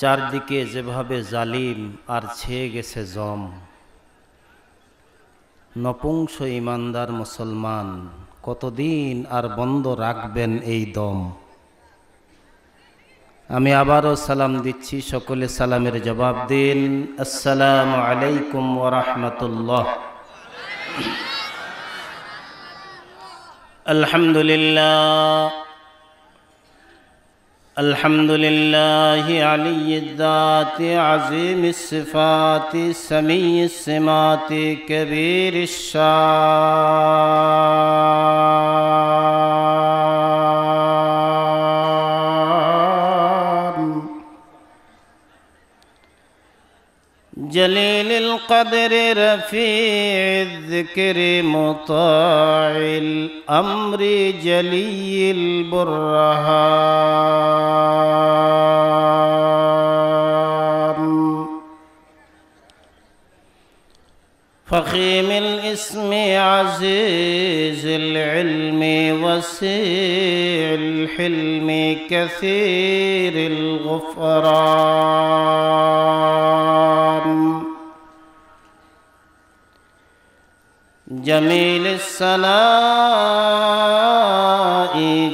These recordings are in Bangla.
চারদিকে যেভাবে জালিম আর ছেয়ে গেছে জম নপুংস ইমানদার মুসলমান কতদিন আর বন্ধ রাখবেন এই দম আমি আবারও সালাম দিচ্ছি সকলে সালামের জবাব দিন আসসালাম আলাইকুম ও ওরহমতুল্লাহ আলহামদুলিল্লাহ الحمد لله علي الذات عظيم الصفات سمي السمات كبير الشان جليل القدر رفيع الذكر مطاع الأمر جلي البرهان فخيم الاسم عزيز العلم وسيع الحلم كثير الغفران جميل الصلاة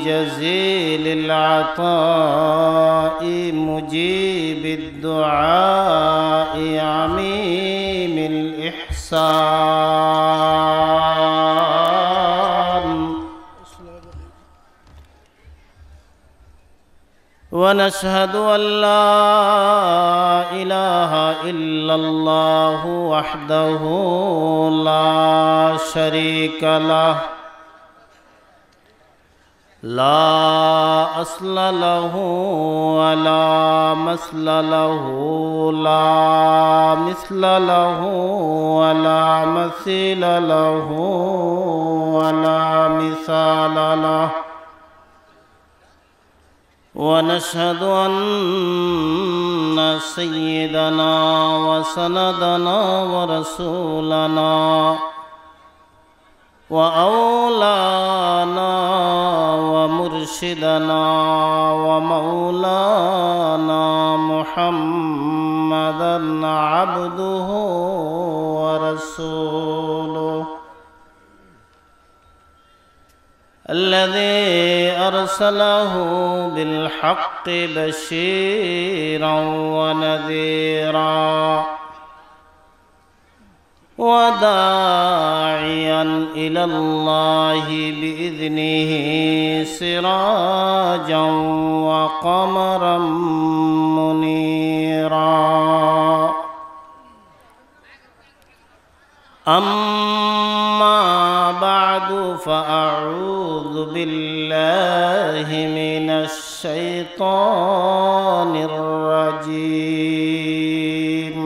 جزيل العطاء مجيب الدعاء عميم الإحسان أشهد ان لا اله الا الله وحده لا شريك له لا اصل له ولا مثل له لا مثل له ولا مثيل له ولا مثال له ونشهد أن سيدنا وسندنا ورسولنا وأولانا ومرشدنا ومولانا محمدا عبده ورسوله الذي أرسله بالحق بشيرا ونذيرا وداعيا إلى الله بإذنه سراجا وقمرا منيرا أما بعد فأعلم بالله من الشيطان الرجيم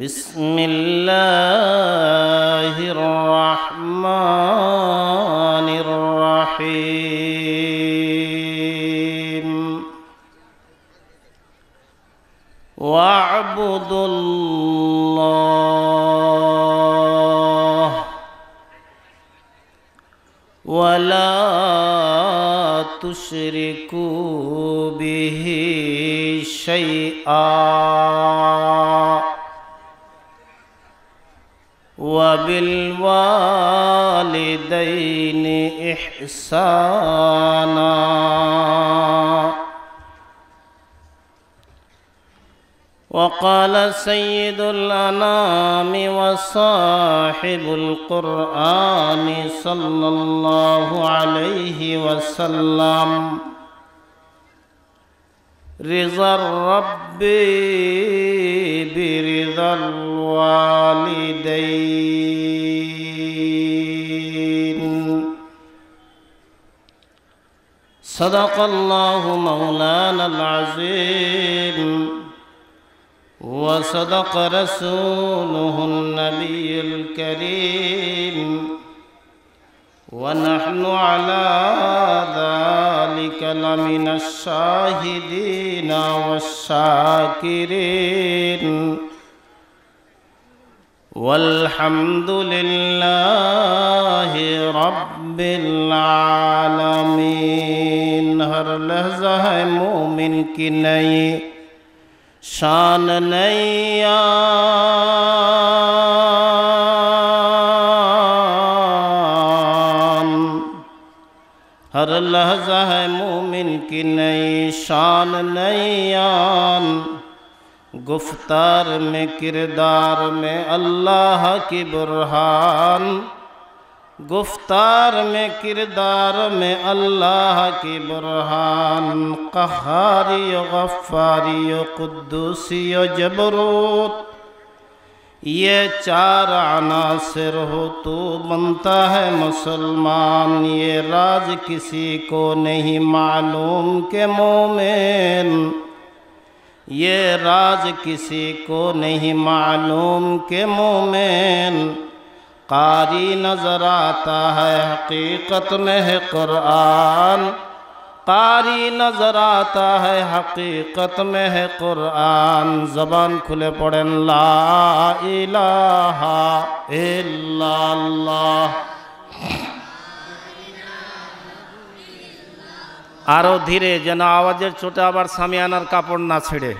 بسم الله الرحمن الرحيم واعبدوا الله تشركوا به شيئا وبالوالدين إحسانا وقال سيد الأنام وصاحب القرآن صلى الله عليه وسلم رضا الرب برضا الوالدين صدق الله مولانا العظيم وصدق رسوله النبي الكريم ونحن على ذلك لمن الشاهدين والشاكرين والحمد لله رب العالمين هر لحظة مومن کی شان نیا ہر ہے مومن کی نئی شان نئیان گفتار میں کردار میں اللہ کی برحان گفتار میں کردار میں اللہ کی برہان قہاری و غفاری و قدوسی و جبروت یہ چار عناصر ہو تو بنتا ہے مسلمان یہ راز کسی کو نہیں معلوم کہ مومن یہ راج کسی کو نہیں معلوم کہ مومن قاری نظر آتا ہے حقیقت میں ہے قرآن قاری نظر آتا ہے حقیقت میں ہے قرآن زبان کھلے پڑھیں لا الہ الا اللہ আরও ধীরে যেন আওয়াজের চোটে আবার সামিয়ানার কাপড় না ছেড়ে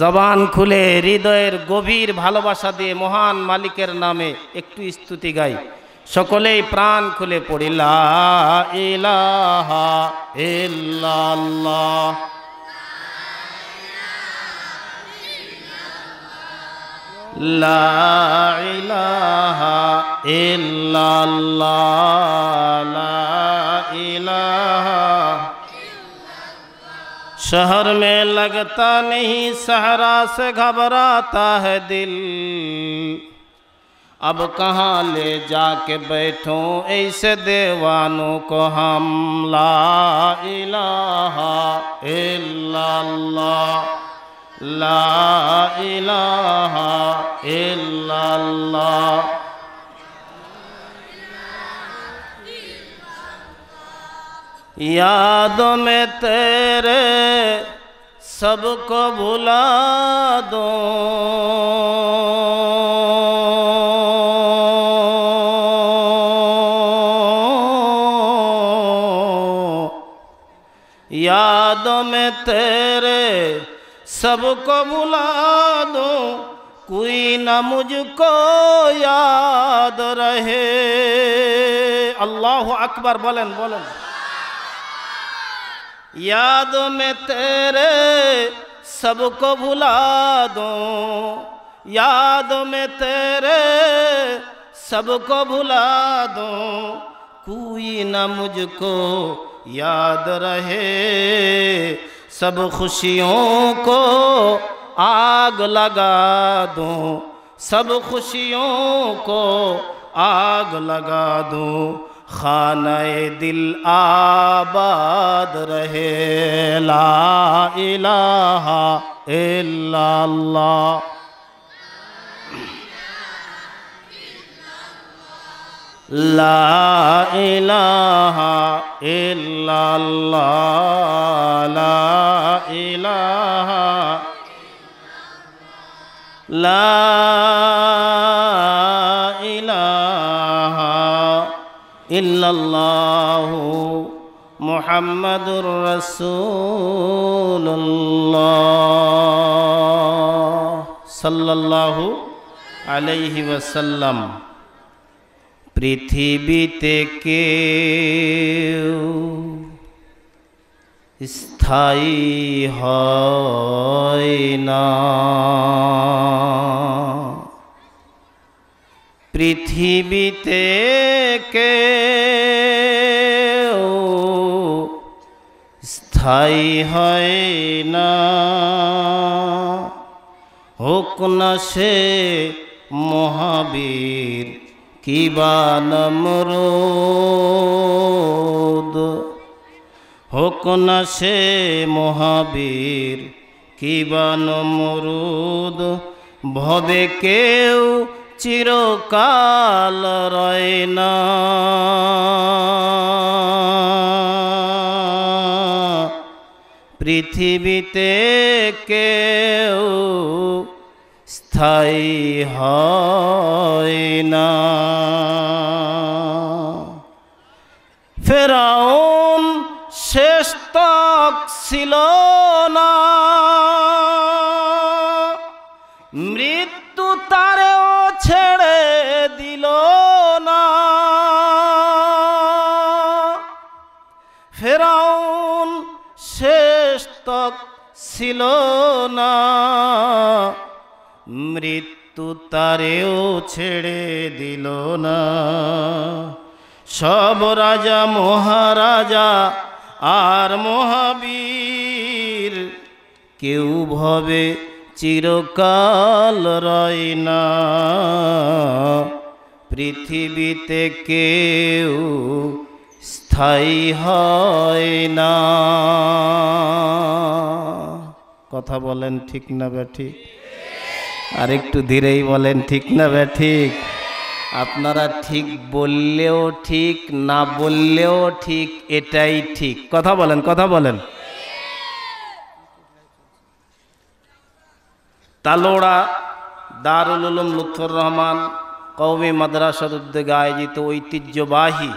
জবান খুলে হৃদয়ের গভীর ভালোবাসা দিয়ে মহান মালিকের নামে একটু স্তুতি গাই সকলেই প্রাণ খুলে পড়িলা ইহ ইহ ইহ شہر میں لگتا نہیں سہرا سے گھبراتا ہے دل اب کہاں لے جا کے بیٹھوں ایسے دیوانوں کو ہم لا الہ الا اللہ لا الہ الا اللہ یادوں میں تیرے سب کو بھلا دو یادوں میں تیرے سب کو بھلا دو کوئی نہ مجھ کو یاد رہے اللہ اکبر بولن بولن یاد میں تیرے سب کو بھلا دوں یاد میں تیرے سب کو بھلا دوں کوئی نہ مجھ کو یاد رہے سب خوشیوں کو آگ لگا دوں سب خوشیوں کو آگ لگا دوں خانہ دل آباد رہے لا الہ الا اللہ لا الہ الا اللہ لا الہ اللہ ইল্লাল্লাহ মুহাম্মাদুর রাসূলুল্লাহ সাল্লাল্লাহু আলাইহি ওয়াসাল্লাম পৃথিবীতে কেউ স্থায়ী হয় না পৃথিবীতে কে স্থায়ী হয় না হোক না সে মহাবীর কিবা নমরোদ হোক না সে মহাবীর কিবা নমরুদ ভবে কেউ চিরকাল রয় না পৃথিবীতে কেউ স্থায়ী হয় না ছিল না মৃত্যু তারেও ছেড়ে দিল না সব রাজা মহারাজা আর মহাবীর কেউ ভবে চিরকাল রয় না পৃথিবীতে কেউ স্থায়ী হয় না কথা বলেন ঠিক না ব্যাঠিক আর একটু ধীরেই বলেন ঠিক না ব্যাঠিক আপনারা ঠিক বললেও ঠিক না বললেও ঠিক এটাই ঠিক কথা বলেন কথা বলেন তালোড়া দারুল উলুম লুৎফর রহমান কৌমি মাদ্রাসার উদ্যোগে আয়োজিত ঐতিহ্যবাহী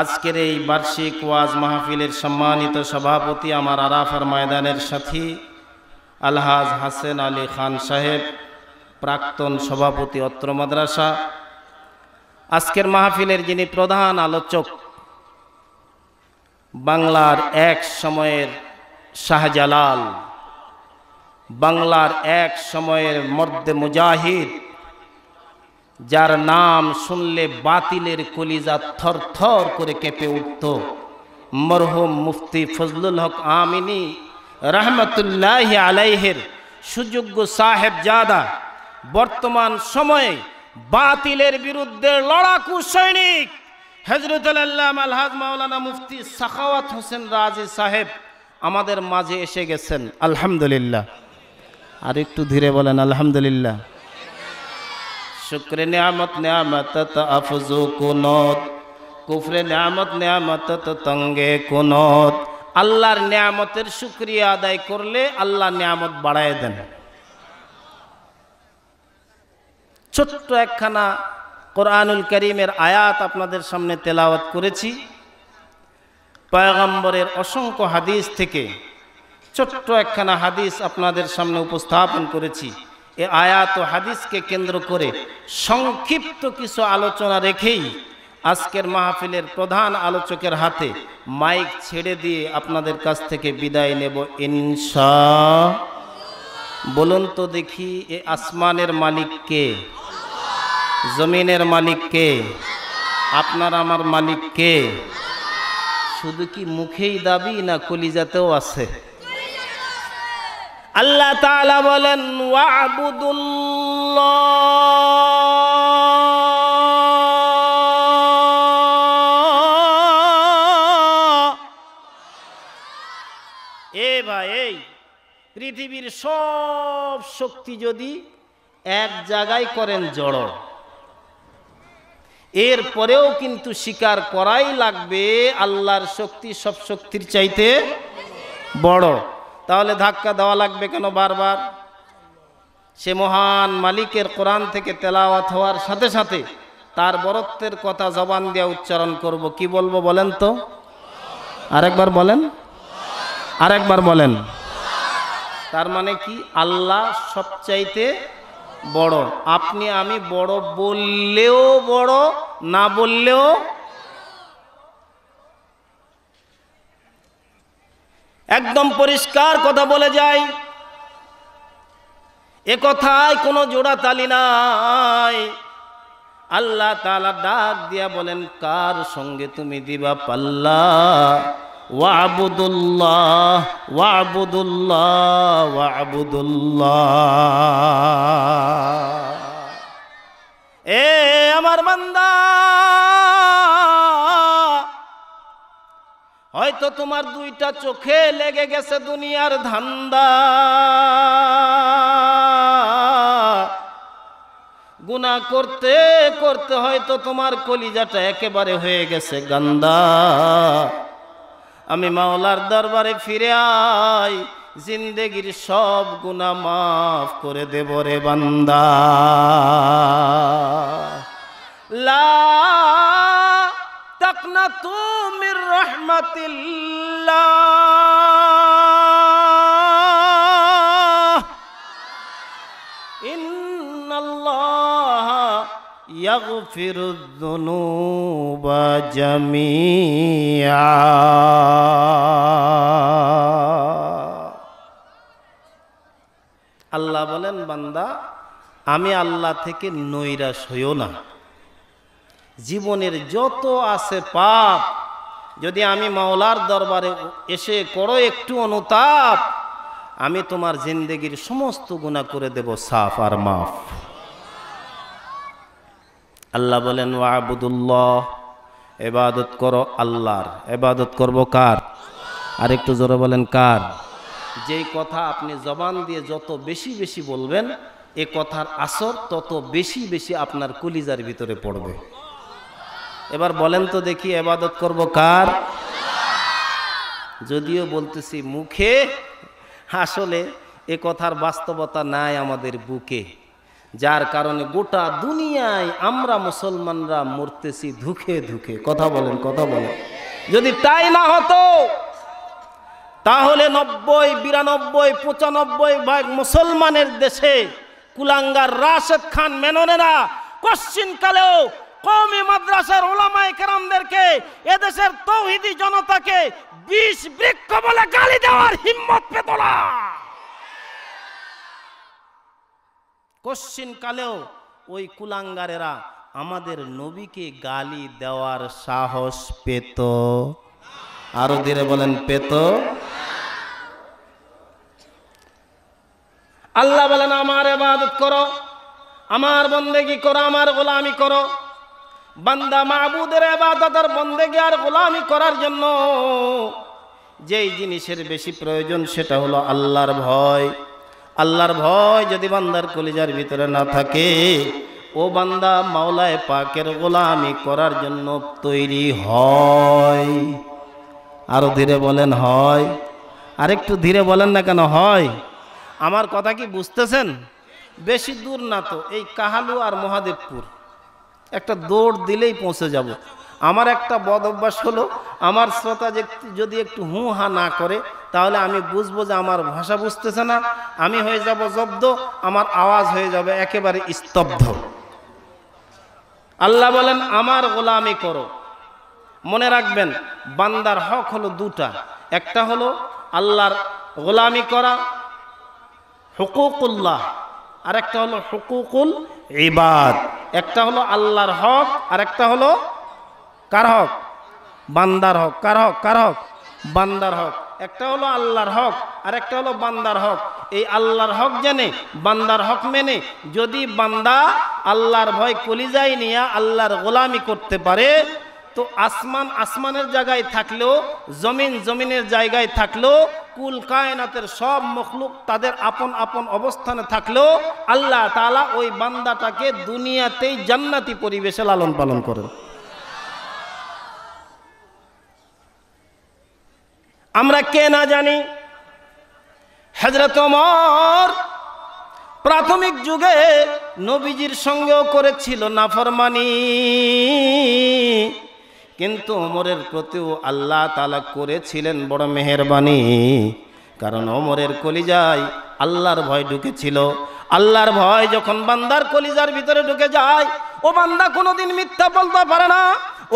আজকের এই বার্ষিক ওয়াজ মাহফিলের সম্মানিত সভাপতি আমার আরাফার ময়দানের সাথী আলহাজ হাসেন আলী খান সাহেব প্রাক্তন সভাপতি অত্র মাদ্রাসা আজকের মাহফিলের যিনি প্রধান আলোচক বাংলার এক সময়ের শাহজালাল বাংলার এক সময়ের মর্দে মুজাহিদ যার নাম শুনলে বাতিলের কলিজা থর থর করে কেঁপে উঠত মরহুম মুফতি ফজলুল হক আমিনী রহমতুল্লাহ আলাইহের সুযোগ্য সাহেব জাদা বর্তমান সময়ে বাতিলের বিরুদ্ধে লড়াকু সৈনিক হজরতুল্লাহ মাওলানা মুফতি সাখাওয়াত হোসেন রাজে সাহেব আমাদের মাঝে এসে গেছেন আলহামদুলিল্লাহ আর একটু ধীরে বলেন আলহামদুলিল্লাহ শুক্র নিয়ামত নিয়ামত আফজু কুনত কুফরে নিয়ামত নিয়ামত তঙ্গে কুনত আল্লাহর নিয়ামতের শুক্রিয়া আদায় করলে আল্লাহ নিয়ামত বাড়ায় দেন ছোট্ট একখানা কোরআনুল করিমের আয়াত আপনাদের সামনে তেলাওয়াত করেছি পয়গম্বরের অসংখ্য হাদিস থেকে ছোট্ট একখানা হাদিস আপনাদের সামনে উপস্থাপন করেছি এ আয়াত ও হাদিসকে কেন্দ্র করে সংক্ষিপ্ত কিছু আলোচনা রেখেই আজকের মাহফিলের প্রধান আলোচকের হাতে মাইক ছেড়ে দিয়ে আপনাদের কাছ থেকে বিদায় নেব ইনসা বলুন তো দেখি এ আসমানের মালিককে জমিনের মালিককে আপনার আমার মালিককে শুধু কি মুখেই দাবি না কলিজাতেও আছে আল্লাহ তালা বলেন এ ভাই এই পৃথিবীর সব শক্তি যদি এক জায়গায় করেন জড় এর পরেও কিন্তু স্বীকার করাই লাগবে আল্লাহর শক্তি সব শক্তির চাইতে বড় তাহলে ধাক্কা দেওয়া লাগবে কেন বারবার সে মহান মালিকের কোরআন থেকে তেলাওয়াত হওয়ার সাথে সাথে তার বরত্বের কথা জবান দিয়ে উচ্চারণ করব কি বলবো বলেন তো আরেকবার বলেন আরেকবার বলেন তার মানে কি আল্লাহ সবচাইতে বড় আপনি আমি বড় বললেও বড় না বললেও একদম পরিষ্কার কথা বলে যাই এ কথায় কোনো জোড়া তালি নাই আল্লাহ তালা ডাক দিয়া বলেন কার সঙ্গে তুমি দিবা পাল্লা ওয়াবুদুল্লাহ ওয়াবুদুল্লাহ ওয়াবুদুল্লাহ এ আমার বান্দা হয়তো তোমার দুইটা চোখে লেগে গেছে দুনিয়ার ধান্দা গুণা করতে করতে হয়তো তোমার কলিজাটা একেবারে হয়ে গেছে গান্দা আমি মাওলার দরবারে ফিরে আই জিন্দেগির সব গুণা মাফ করে দেব রে বান্দা লা খালাকনা তুমির রহমতিল্লাহ ইন্নাল্লাহ জামিয়া আল্লাহ বলেন বান্দা আমি আল্লাহ থেকে নৈরাশ হইও না জীবনের যত আছে পাপ যদি আমি মাওলার দরবারে এসে করো একটু অনুতাপ আমি তোমার জিন্দগির সমস্ত গুণা করে দেব সাফ আর মাফ আল্লাহ বলেন ওয়াবুদুল্লাহ এবাদত করো আল্লাহর এবাদত করব কার আর একটু জোরে বলেন কার যেই কথা আপনি জবান দিয়ে যত বেশি বেশি বলবেন এ কথার আসর তত বেশি বেশি আপনার কলিজার ভিতরে পড়বে এবার বলেন তো দেখি এবাদত করব কার যদিও বলতেছি মুখে আসলে এ কথার বাস্তবতা নাই আমাদের বুকে যার কারণে গোটা দুনিয়ায় আমরা মুসলমানরা মরতেছি ধুকে ধুকে কথা বলেন কথা বলেন যদি তাই না হতো তাহলে নব্বই বিরানব্বই পঁচানব্বই ভাগ মুসলমানের দেশে কুলাঙ্গার রাশেদ খান মেননেরা কশ্চিনকালেও কৌমি মাদ্রাসার ওলামা কেরামদেরকে এদেশের তৌহিদি জনতাকে বিষ বৃক্ষ বলে গালি দেওয়ার হিম্মত পেত না কশ্চিন কালেও ওই কুলাঙ্গারেরা আমাদের নবীকে গালি দেওয়ার সাহস পেত আরো ধীরে বলেন পেত আল্লাহ বলেন আমার এবাদত করো আমার বন্দেগি করো আমার গোলামি করো বান্দা মাহবুদের এবাদার বন্দে আর গোলামি করার জন্য যেই জিনিসের বেশি প্রয়োজন সেটা হলো আল্লাহর ভয় আল্লাহর ভয় যদি বান্দার কলিজার ভিতরে না থাকে ও বান্দা মাওলায় পাকের গোলামি করার জন্য তৈরি হয় আরও ধীরে বলেন হয় আরেকটু ধীরে বলেন না কেন হয় আমার কথা কি বুঝতেছেন বেশি দূর না তো এই কাহালু আর মহাদেবপুর একটা দৌড় দিলেই পৌঁছে যাব। আমার একটা বদ অভ্যাস হলো আমার শ্রোতা যে যদি একটু হু হা না করে তাহলে আমি বুঝবো যে আমার ভাষা বুঝতেছে না আমি হয়ে যাব জব্দ আমার আওয়াজ হয়ে যাবে একেবারে স্তব্ধ আল্লাহ বলেন আমার গোলামি করো মনে রাখবেন বান্দার হক হলো দুটা একটা হলো আল্লাহর গোলামি করা হকুকুল্লাহ আর একটা হলো হুকুকুল ইবাদ একটা হলো আল্লাহর হক আর একটা হলো কার হক বান্দার হক কার হক কার হক বান্দার হক একটা হলো আল্লাহর হক আর একটা হলো বান্দার হক এই আল্লাহর হক জেনে বান্দার হক মেনে যদি বান্দা আল্লাহর ভয় কলিজাই নিয়ে আল্লাহর গোলামি করতে পারে তো আসমান আসমানের জায়গায় থাকলেও জমিন জমিনের জায়গায় থাকলেও কুল কায়নাতের সব মখলুক তাদের আপন আপন অবস্থানে থাকলেও আল্লাহ তালা ওই বান্দাটাকে দুনিয়াতেই জান্নাতি পরিবেশে লালন পালন করেন আমরা কে না জানি হজরত প্রাথমিক যুগে নবীজির সঙ্গেও করেছিল নাফরমানি কিন্তু ওমরের প্রতিও আল্লাহ তালা করেছিলেন বড় মেহরবানি কারণ ওমরের কলিজায় আল্লাহর ভয় ঢুকেছিল আল্লাহর ভয় যখন বান্দার কলিজার ভিতরে ঢুকে যায় ও বান্দা কোনোদিন মিথ্যা বলতে পারে না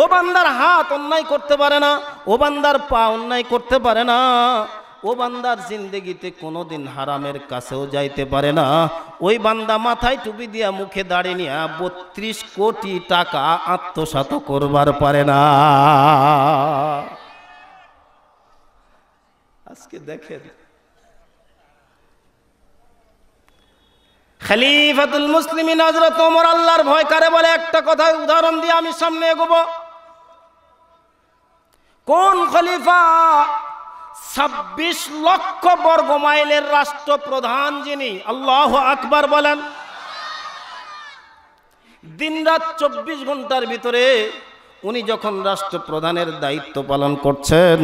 ও বান্দার হাত অন্যায় করতে পারে না ও বান্দার পা অন্যায় করতে পারে না ও বান্দার জিন্দেগিতে কোনোদিন হারামের কাছেও যাইতে পারে না ওই বান্দা মাথায় টুপি দিয়া মুখে দাঁড়িয়ে নিয়ে বত্রিশ কোটি টাকা আত্মসাত করবার পারে না আজকে দেখেন খালিফাতুল মুসলিম তোমর আল্লাহর ভয় কারে বলে একটা কথা উদাহরণ দিয়ে আমি সামনে এগোব কোন খলিফা ছাব্বিশ লক্ষ বর্গ মাইলের রাষ্ট্রপ্রধান যিনি আল্লাহ আকবার বলেন দিনরাত চব্বিশ ঘন্টার ভিতরে উনি যখন রাষ্ট্রপ্রধানের দায়িত্ব পালন করছেন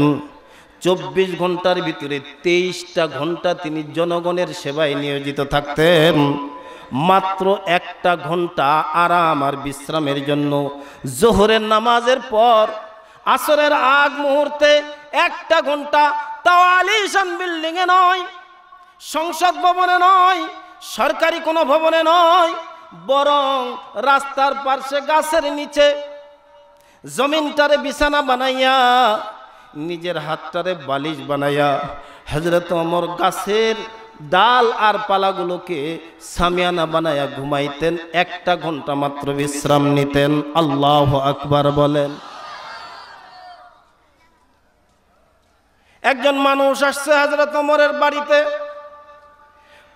চব্বিশ ঘন্টার ভিতরে তেইশটা ঘন্টা তিনি জনগণের সেবায় নিয়োজিত থাকতেন মাত্র একটা ঘন্টা আরাম আর বিশ্রামের জন্য জোহরের নামাজের পর আসরের আগ মুহূর্তে একটা ঘন্টা তাও আলিশান বিল্ডিংয়ে নয় সংসদ ভবনে নয় সরকারি কোনো ভবনে নয় বরং রাস্তার পার্শ্বে গাছের নিচে জমিনটারে বিছানা বানাইয়া নিজের হাতটারে বালিশ বানাইয়া হজরত অমর গাছের ডাল আর পালাগুলোকে সামিয়ানা বানাইয়া ঘুমাইতেন একটা ঘন্টা মাত্র বিশ্রাম নিতেন আল্লাহ আকবার বলেন একজন মানুষ আসছে হাজরত অমরের বাড়িতে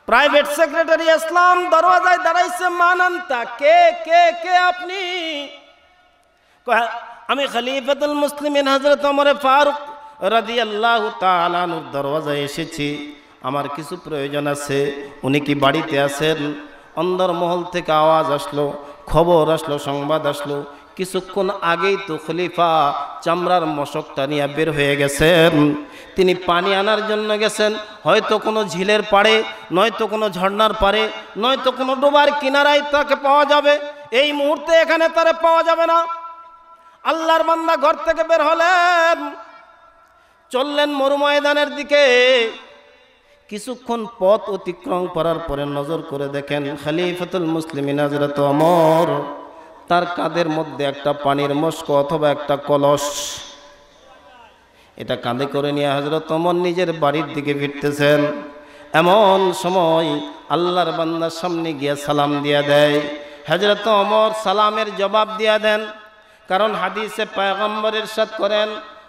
প্রাইভেট সেক্রেটারি ইসলাম দরওয়াজায় দাঁড়াইছে মানান্তা কে কে কে আপনি আমি খলিফাতুল মুসলিমিন হজরত ওমরে ফারুক রাজি আল্লাহ তালানুর দরওয়াজায় এসেছি আমার কিছু প্রয়োজন আছে উনি কি বাড়িতে আছেন অন্দর মহল থেকে আওয়াজ আসলো খবর আসলো সংবাদ আসলো কিছুক্ষণ আগেই তো খলিফা চামড়ার মশকটা নিয়ে বের হয়ে গেছেন তিনি পানি আনার জন্য গেছেন হয়তো কোনো ঝিলের পাড়ে নয়তো কোনো ঝর্নার পাড়ে নয়তো কোনো ডোবার কিনারায় তাকে পাওয়া যাবে এই মুহূর্তে এখানে তারে পাওয়া যাবে না আল্লাহর মান্দা ঘর থেকে বের হলেন চললেন মরু ময়দানের দিকে কিছুক্ষণ পথ অতিক্রম করার পরে নজর করে দেখেন খালিফতুল মুসলিম নাজরত অমর তার কাঁধের মধ্যে একটা পানির মস্ক অথবা একটা কলস এটা কাঁধে করে নিয়ে হজরত অমর নিজের বাড়ির দিকে ফিরতেছেন এমন সময় আল্লাহর বান্দার সামনে গিয়ে সালাম দিয়া দেয় হজরত অমর সালামের জবাব দিয়া দেন কারণ হাদিসে পায়গম্বরের সাথ করেন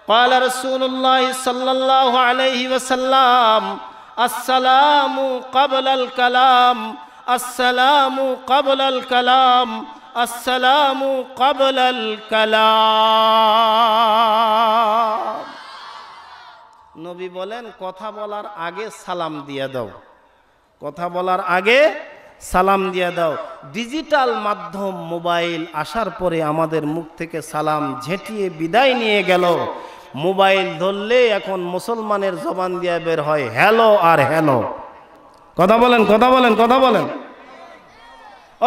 পালার সুল্লাহ সাল্লাহ আলহি ওসাল্লাম আসসালাম কাবলাল কালাম قبل কাবলাল কালাম السلام قبل الكلام নবী বলেন কথা বলার আগে সালাম দিয়ে দাও কথা বলার আগে সালাম দিয়ে দাও ডিজিটাল মাধ্যম মোবাইল আসার পরে আমাদের মুখ থেকে সালাম ঝেঁটিয়ে বিদায় নিয়ে গেল মোবাইল ধরলে এখন মুসলমানের জবান দিয়ে বের হয় হ্যালো আর হ্যালো কথা বলেন কথা বলেন কথা বলেন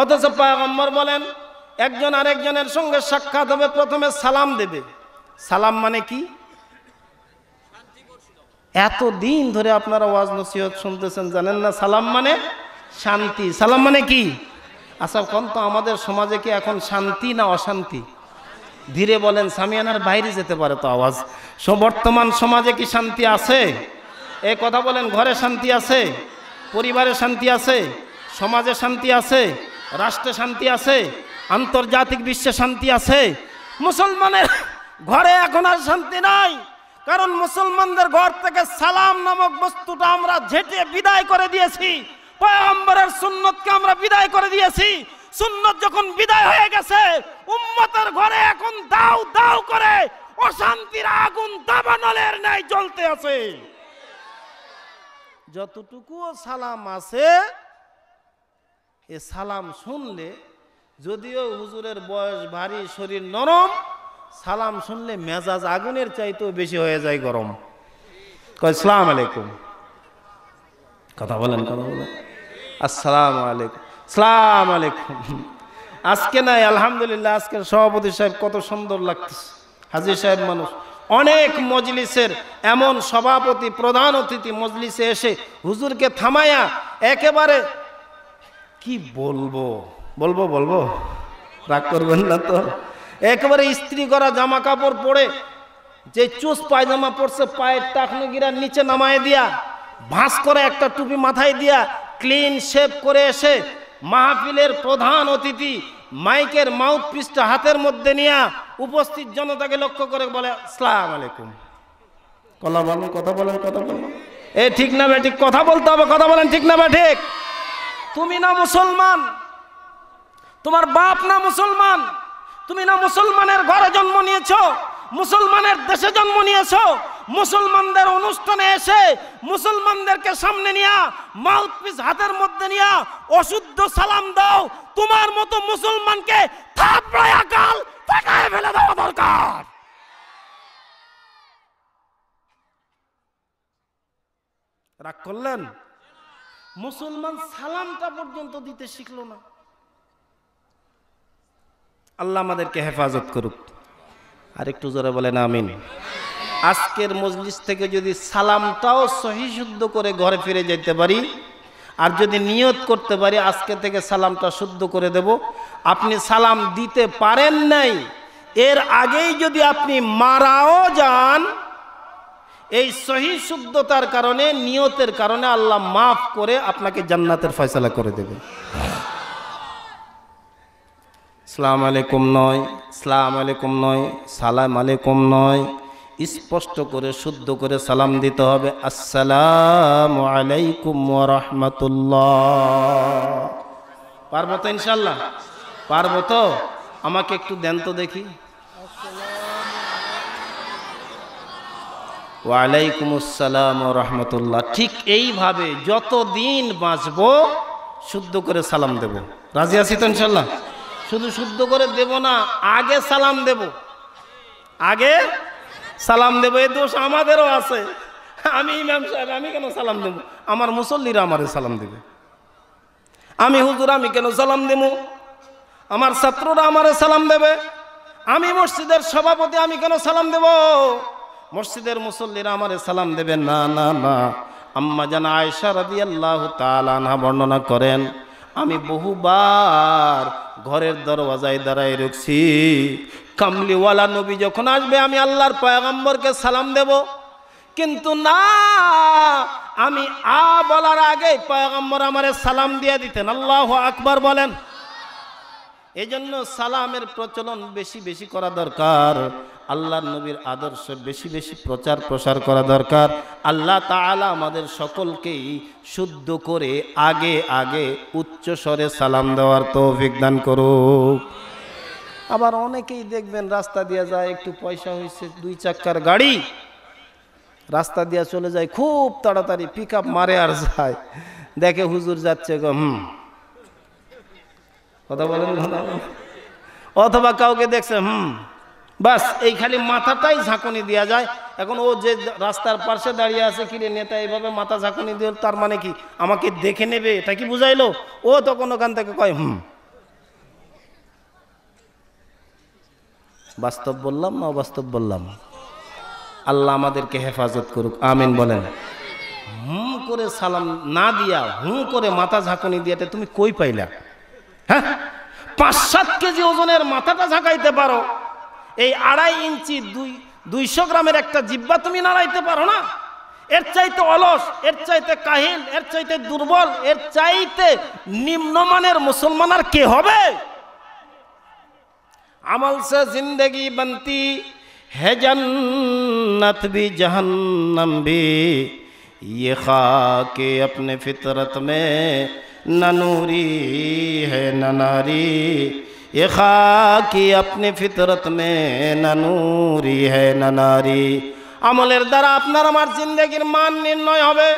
অথচ পায়গম্বর বলেন একজন আরেকজনের সঙ্গে সাক্ষাৎ হবে প্রথমে সালাম দেবে সালাম মানে কি এত দিন ধরে আপনারা ওয়াজ নসিহত শুনতেছেন জানেন না সালাম মানে শান্তি সালাম মানে কি আচ্ছা কোন তো আমাদের সমাজে কি এখন শান্তি না অশান্তি ধীরে বলেন সামিয়ানার বাইরে যেতে পারে তো আওয়াজ বর্তমান সমাজে কি শান্তি আছে এ কথা বলেন ঘরে শান্তি আছে পরিবারে শান্তি আছে সমাজে শান্তি আছে রাষ্ট্রে শান্তি আছে আন্তর্জাতিক বিশ্বে শান্তি আছে মুসলমানের ঘরে এখন আর শান্তি নাই কারণ মুসলমানদের ঘর থেকে সালাম নামক বস্তুটা আমরা ঝেঁটে বিদায় করে দিয়েছি পয়গম্বরের সুন্নতকে আমরা বিদায় করে দিয়েছি সুন্নত যখন বিদায় হয়ে গেছে উম্মতের ঘরে এখন দাও দাও করে অশান্তির আগুন দাবানলের ন্যায় জ্বলতে আছে যতটুকুও সালাম আছে এ সালাম শুনলে যদিও হুজুরের বয়স ভারী শরীর নরম সালাম শুনলে মেজাজ আগুনের চাইতেও বেশি হয়ে যায় গরম আসসালাম আলাইকুম কথা বলেন কথা বলেন আসসালাম আলাইকুম সালাম আলাইকুম আজকে নাই আলহামদুলিল্লাহ আজকের সভাপতি সাহেব কত সুন্দর লাগতেছে হাজির সাহেব মানুষ অনেক মজলিসের এমন সভাপতি প্রধান অতিথি মজলিসে এসে হুজুরকে থামায়া একেবারে কি বলবো বলবো বলবো রাগ করবেন না তো একবারে ইস্ত্রি করা জামা কাপড় পরে যে চুস পায়জামা পরছে পায়ের টাকনো গিরা নিচে নামায় দিয়া ভাস করে একটা টুপি মাথায় দিয়া ক্লিন শেভ করে এসে মাহফিলের প্রধান অতিথি মাইকের মাউথ পিসটা হাতের মধ্যে নিয়া উপস্থিত জনতাকে লক্ষ্য করে বলে আসসালাম আলাইকুম কলা বলেন কথা বলেন কথা বলেন এ ঠিক না ঠিক কথা বলতে হবে কথা বলেন ঠিক না ঠিক তুমি না মুসলমান তোমার বাপ না মুসলমান তুমি না মুসলমানের ঘরে জন্ম নিয়েছ মুসলমানের দেশে জন্ম নিয়েছ মুসলমানদের অনুষ্ঠানে এসে মুসলমানদেরকে সামনে নিয়া মাউথপিস হাতের মধ্যে নিয়া অশুদ্ধ সালাম দাও তোমার মতো মুসলমানকে ফেলে দেওয়া দরকার রাগ করলেন মুসলমান সালামটা পর্যন্ত দিতে শিখলো না আল্লাহ আমাদেরকে হেফাজত করুক আর একটু জোরে বলেন আমিন আজকের মজলিস থেকে যদি সালামটাও সহি শুদ্ধ করে ঘরে ফিরে যেতে পারি আর যদি নিয়ত করতে পারি আজকে থেকে সালামটা শুদ্ধ করে দেব আপনি সালাম দিতে পারেন নাই এর আগেই যদি আপনি মারাও যান এই সহি শুদ্ধতার কারণে নিয়তের কারণে আল্লাহ মাফ করে আপনাকে জান্নাতের ফয়সলা করে দেবে সালাম আলাইকুম নয় সালাম আলাইকুম নয় সালাম আলাইকুম নয় স্পষ্ট করে শুদ্ধ করে সালাম দিতে হবে আসসালাম আলাইকুম রহমতুল্লাহ পারবো তো ইনশাল্লাহ পারবো তো আমাকে একটু দেন তো দেখি ওয়ালাইকুম আসসালাম রহমতুল্লাহ ঠিক এইভাবে যতদিন বাঁচব শুদ্ধ করে সালাম দেব রাজি আছি তো ইনশাল্লাহ শুধু শুদ্ধ করে দেব না আগে সালাম দেব আগে সালাম দেব এ দোষ আমাদেরও আছে আমি ইমাম সাহেব আমি কেন সালাম দেব আমার মুসল্লিরা আমারে সালাম দেবে আমি হুজুর আমি কেন সালাম দেব আমার ছাত্ররা আমারে সালাম দেবে আমি মসজিদের সভাপতি আমি কেন সালাম দেব মসজিদের মুসল্লিরা আমারে সালাম দেবে না না না আম্মা জানা আয়সা রাদি আল্লাহ তালানা বর্ণনা করেন আমি বহুবার ঘরের দরওয়াজায় দাঁড়াই রুখছি কামলিওয়ালা নবী যখন আসবে আমি আল্লাহর পয়গম্বরকে সালাম দেব কিন্তু না আমি আ বলার আগে পয়গম্বর আমারে সালাম দিয়ে দিতেন আল্লাহ আকবার বলেন এজন্য সালামের প্রচলন বেশি বেশি করা দরকার আল্লাহ নবীর আদর্শ বেশি বেশি প্রচার প্রসার করা দরকার আল্লাহ তালা আমাদের সকলকেই শুদ্ধ করে আগে আগে উচ্চ স্বরে সালাম দেওয়ার তো অভিজ্ঞান করুক আবার অনেকেই দেখবেন রাস্তা দিয়ে যায় একটু পয়সা হয়েছে দুই চাক্কার গাড়ি রাস্তা দিয়ে চলে যায় খুব তাড়াতাড়ি পিক আপ মারে আর যায় দেখে হুজুর যাচ্ছে গো হুম কথা বলেন অথবা কাউকে দেখছে হুম বাস এই খালি মাথাটাই ঝাঁকুনি দেওয়া যায় এখন ও যে রাস্তার পাশে দাঁড়িয়ে আছে কিরে নেতা এইভাবে মাথা ঝাঁকুনি দিল তার মানে কি আমাকে দেখে নেবে এটা কি বুঝাইলো ও তখন ওখান থেকে কয় হুম বাস্তব বললাম না অবাস্তব বললাম আল্লাহ আমাদেরকে হেফাজত করুক আমিন বলেন হুম করে সালাম না দিয়া হুম করে মাথা ঝাঁকুনি দিয়াতে তুমি কই পাইলা হ্যাঁ পাঁচ সাত কেজি ওজনের মাথাটা ঝাঁকাইতে পারো এই আড়াই ইঞ্চি দুই দুইশো গ্রামের একটা জিব্বা তুমি নাড়াইতে পারো না এর চাইতে অলস এর চাইতে কাহিল এর চাইতে দুর্বল এর চাইতে নিম্নমানের মুসলমান আর কে হবে আমল সে জিন্দগি বন্তি হে জন্নত ভি ইয়ে ভি ये खाके अपने फितरत में न नूरी है ये खाकी अपनी फितरत में न नूरी है न नारी আমলের দ্বারা আপনার আমার জিন্দগির মান নির্ণয় হবে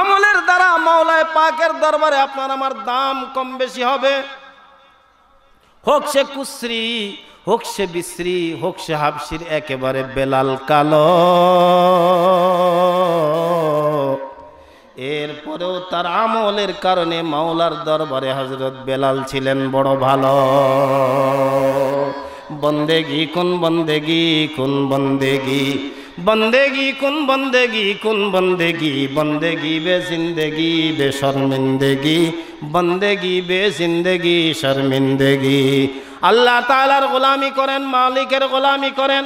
আমলের দ্বারা মাওলায় পাকের দরবারে আপনার আমার দাম কম বেশি হবে হোক সে কুশ্রী হোক সে বিশ্রী হোক সে হাবসির একেবারে বেলাল কালো তার আমলের কারণে মাওলার দরবারে হজরত বেলাল ছিলেন বড় ভালো বন্দেগি কোন বন্দেগি কোন বন্দেগি বন্দেগি কোন বন্দেগি কোন বন্দেগি বন্দেগি বে জিন্দেগি বে শর্মিন্দেগি বন্দেগি বে জিন্দেগি শর্মিন্দেগি আল্লাহ তালার গোলামি করেন মালিকের গোলামি করেন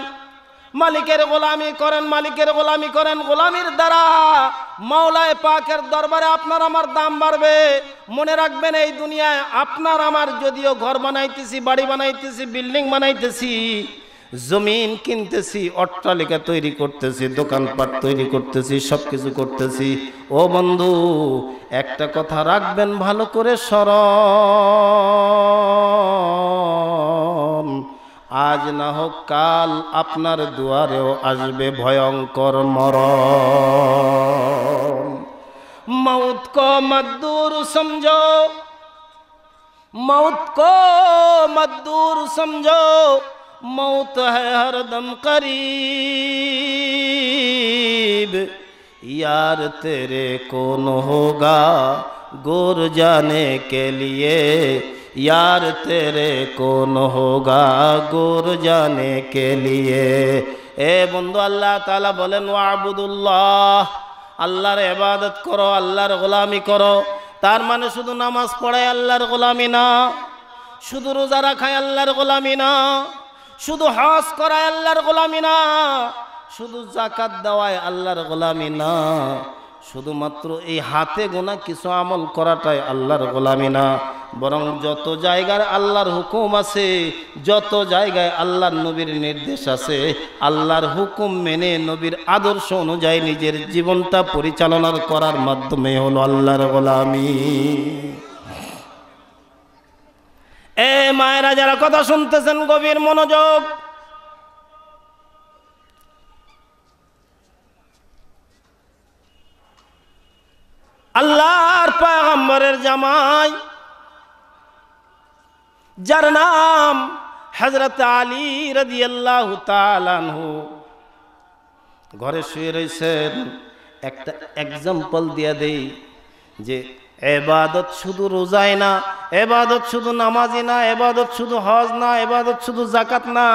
মালিকের গোলামি করেন মালিকের গোলামি করেন গোলামির দ্বারা মাওলায় পাকের দরবারে আপনার আমার দাম বাড়বে মনে রাখবেন এই দুনিয়ায় আপনার আমার যদিও ঘর বানাইতেছি বাড়ি বানাইতেছি বিল্ডিং বানাইতেছি জমিন কিনতেছি অট্টালিকা তৈরি করতেছি দোকানপাট তৈরি করতেছি সব কিছু করতেছি ও বন্ধু একটা কথা রাখবেন ভালো করে সরম آج نہ ہو کال اپنر دوارے اجبے موت کو مزدور مزدور سمجھو موت ہے ہر دم قریب یار تیرے کون ہوگا گور جانے کے لیے यार तेरे कौन होगा गुर जाने के लिए এ বন্ধু আল্লাহ তালা বলেন আবুদুল্লাহ আল্লাহর এবাদত করো আল্লাহর গোলামি করো তার মানে শুধু নামাজ পড়ায় আল্লাহর গোলামি না শুধু রোজা রাখায় আল্লাহর গোলামি না শুধু হজ করায় আল্লাহর গোলামি না শুধু জাকাত দেওয়ায় আল্লাহর গোলামি না শুধুমাত্র এই হাতে গোনা কিছু আমল করাটাই আল্লাহর গোলামি না বরং যত জায়গার আল্লাহর হুকুম আছে যত জায়গায় আল্লাহর নবীর নির্দেশ আছে আল্লাহর হুকুম মেনে নবীর আদর্শ অনুযায়ী নিজের জীবনটা পরিচালনার করার মাধ্যমে হলো আল্লাহর গোলামি এ মায়েরা যারা কথা শুনতেছেন গভীর মনোযোগ আল্লাহর পায়গম্বরের জামাই যার নাম হজরত আলী রদি আল্লাহ আনহু ঘরে শুয়ে রয়েছেন একটা এক্সাম্পল দিয়া দেই যে এবাদত শুধু রোজায় না এবাদত শুধু নামাজি না এবাদত শুধু হজ না এবাদত শুধু জাকাত না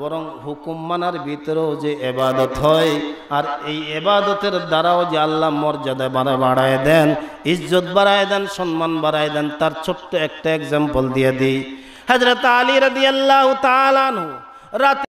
বরং হুকুম মানার ভিতরেও যে এবাদত হয় আর এই এবাদতের দ্বারাও যে আল্লাহ মর্যাদা বাড়া বাড়ায় দেন ইজ্জত বাড়ায় দেন সম্মান বাড়ায় দেন তার ছোট্ট একটা এক্সাম্পল দিয়ে দিই হাজরত আলী আল্লাহ তালানু রাতে